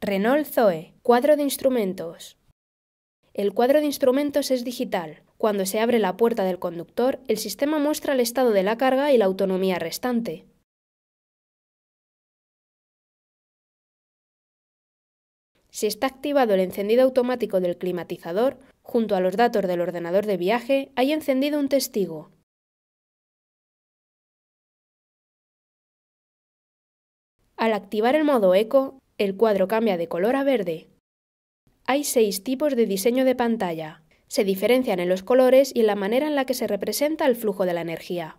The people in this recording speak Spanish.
Renault Zoe, cuadro de instrumentos. El cuadro de instrumentos es digital. Cuando se abre la puerta del conductor, el sistema muestra el estado de la carga y la autonomía restante. Si está activado el encendido automático del climatizador, junto a los datos del ordenador de viaje hay encendido un testigo. Al activar el modo eco, el cuadro cambia de color a verde. Hay seis tipos de diseño de pantalla. Se diferencian en los colores y en la manera en la que se representa el flujo de la energía.